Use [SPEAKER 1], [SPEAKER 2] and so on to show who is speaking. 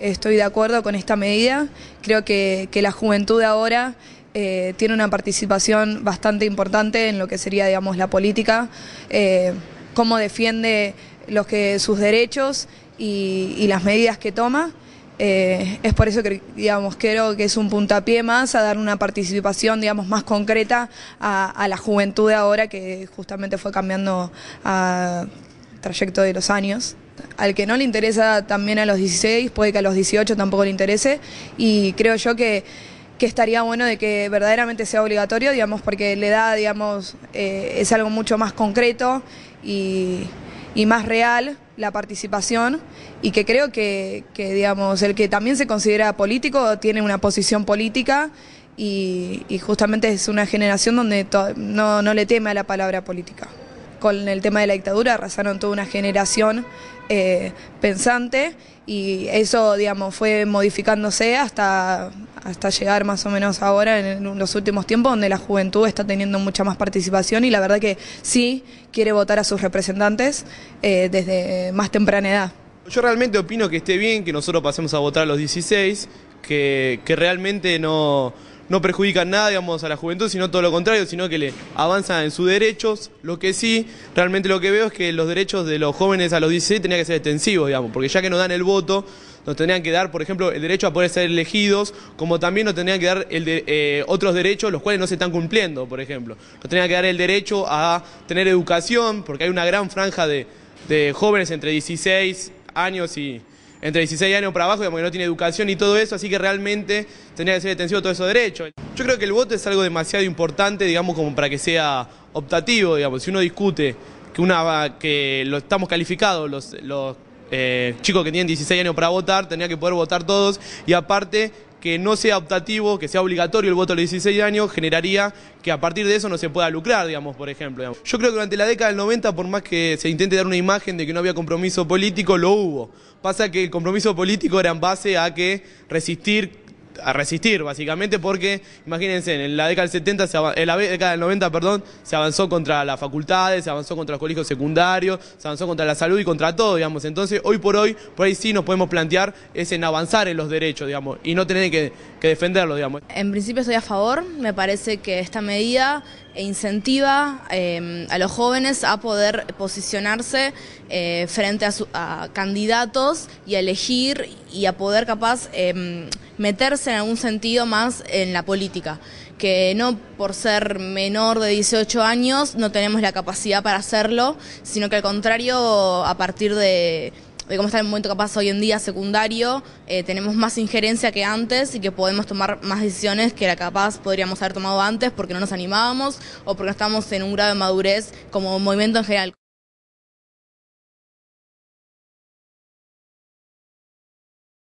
[SPEAKER 1] Estoy de acuerdo con esta medida. Creo que, la juventud ahora eh, tiene una participación bastante importante en lo que sería, digamos, la política, eh, cómo defiende los que, sus derechos y, las medidas que toma. Eh, es por eso que, digamos, creo que es un puntapié más a dar una participación, digamos, más concreta a, la juventud ahora que justamente fue cambiando a trayecto de los años al que no le interesa también a los 16, puede que a los 18 tampoco le interese y creo yo que, estaría bueno de que verdaderamente sea obligatorio, digamos, porque la edad, digamos, eh, es algo mucho más concreto y, y más real la participación y que creo que, que, digamos, el que también se considera político tiene una posición política y, y justamente es una generación donde no, no le teme a la palabra política con el tema de la dictadura arrasaron toda una generación eh, pensante y eso, digamos, fue modificándose hasta, hasta llegar más o menos ahora en los últimos tiempos donde la juventud está teniendo mucha más participación y la verdad que sí quiere votar a sus representantes eh, desde más temprana edad.
[SPEAKER 2] Yo realmente opino que esté bien que nosotros pasemos a votar a los 16, que, que realmente no no perjudican nada, digamos, a la juventud, sino todo lo contrario, sino que le avanzan en sus derechos. Lo que sí, realmente lo que veo es que los derechos de los jóvenes a los 16 tenían que ser extensivos, digamos, porque ya que nos dan el voto, nos tendrían que dar, por ejemplo, el derecho a poder ser elegidos, como también nos tendrían que dar el eh, otros derechos, los cuales no se están cumpliendo, por ejemplo. Nos tendrían que dar el derecho a tener educación, porque hay una gran franja de, de jóvenes entre 16 años y entre 16 años para abajo, digamos que no tiene educación y todo eso, así que realmente tendría que ser detenido todo eso derecho. Yo creo que el voto es algo demasiado importante, digamos, como para que sea optativo, digamos, si uno discute que una que lo estamos calificados los, los eh, chicos que tienen 16 años para votar, tendría que poder votar todos y aparte que no sea optativo, que sea obligatorio el voto a los 16 años, generaría que a partir de eso no se pueda lucrar, digamos, por ejemplo. Yo creo que durante la década del 90, por más que se intente dar una imagen de que no había compromiso político, lo hubo. Pasa que el compromiso político era en base a que resistir a resistir, básicamente, porque imagínense, en la década del 70, se en la década del 90, perdón, se avanzó contra las facultades, se avanzó contra los colegios secundarios, se avanzó contra la salud y contra todo, digamos. Entonces, hoy por hoy, por ahí sí nos podemos plantear es en avanzar en los derechos, digamos, y no tener que, que defenderlos, digamos.
[SPEAKER 3] En principio estoy a favor, me parece que esta medida eh, incentiva em, a los jóvenes a poder posicionarse eh, frente a, candidatos y a elegir y a poder capaz... Em, meterse en algún sentido más en la política, que no por ser menor de 18 años no tenemos la capacidad para hacerlo, sino que al contrario, a partir de de cómo está el momento capaz hoy en día secundario, eh, tenemos más injerencia que antes y que podemos tomar más decisiones que la capaz podríamos haber tomado
[SPEAKER 2] antes porque no nos animábamos o porque estamos en un grado de madurez como movimiento en general.